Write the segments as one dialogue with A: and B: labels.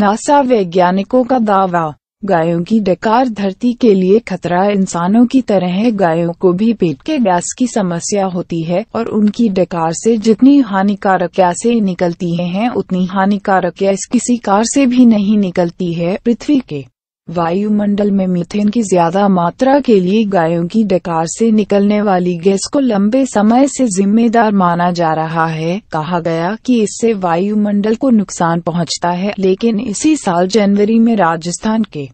A: NASA वैज्ञानिकों का दावा गायों की डकार धरती के लिए खतरा इंसानों की तरह है गायों को भी पेट के गैस की समस्या होती है और उनकी डकार से जितनी हानिकारक गैसें निकलती हैं उतनी हानिकारक गैस किसी कार से भी नहीं निकलती है पृथ्वी के वायुमंडल में मीथेन की ज्यादा मात्रा के लिए गायों की डकार से निकलने वाली गैस को लंबे समय से जिम्मेदार माना जा रहा है कहा गया कि इससे वायुमंडल को नुकसान पहुंचता है लेकिन इसी साल जनवरी में राजस्थान के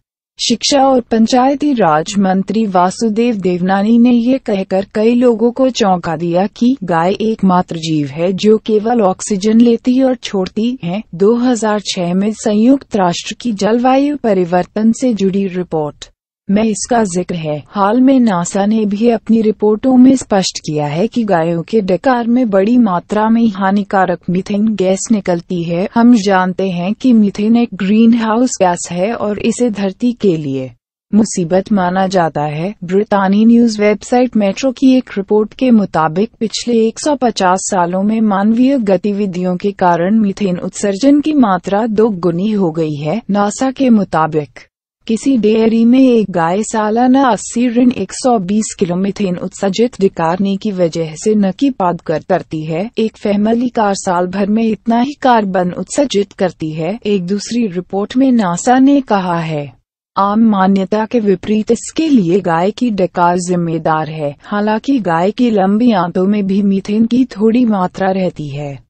A: शिक्षा और पंचायती राज मंत्री वासुदेव देवनानी ने ये कहकर कई लोगों को चौंका दिया कि गाय एकमात्र जीव है जो केवल ऑक्सीजन लेती और छोड़ती है 2006 में संयुक्त राष्ट्र की जलवायु परिवर्तन से जुड़ी रिपोर्ट में इसका जिक्र है हाल में नासा ने भी अपनी रिपोर्टों में स्पष्ट किया है कि गायों के डकार में बड़ी मात्रा में हानिकारक मिथेन गैस निकलती है हम जानते हैं कि मिथेन एक ग्रीन हाउस गैस है और इसे धरती के लिए मुसीबत माना जाता है ब्रितानी न्यूज वेबसाइट मेट्रो की एक रिपोर्ट के मुताबिक पिछले 150 सालों में मानवीय गतिविधियों के कारण मिथेन उत्सर्जन की मात्रा दोगुनी हो गई है नासा के मुताबिक किसी डेयरी में एक गाय सालाना अस्सी ऋण एक सौ बीस किलो मिथेन उत्सर्जित निकारने की वजह से न की पाद कर करती है एक फैमिली कार साल भर में इतना ही कार्बन उत्सर्जित करती है एक दूसरी रिपोर्ट में नासा ने कहा है आम मान्यता के विपरीत इसके लिए गाय की डकार जिम्मेदार है हालांकि गाय की लंबी आंतों में भी मीथेन की थोड़ी मात्रा रहती है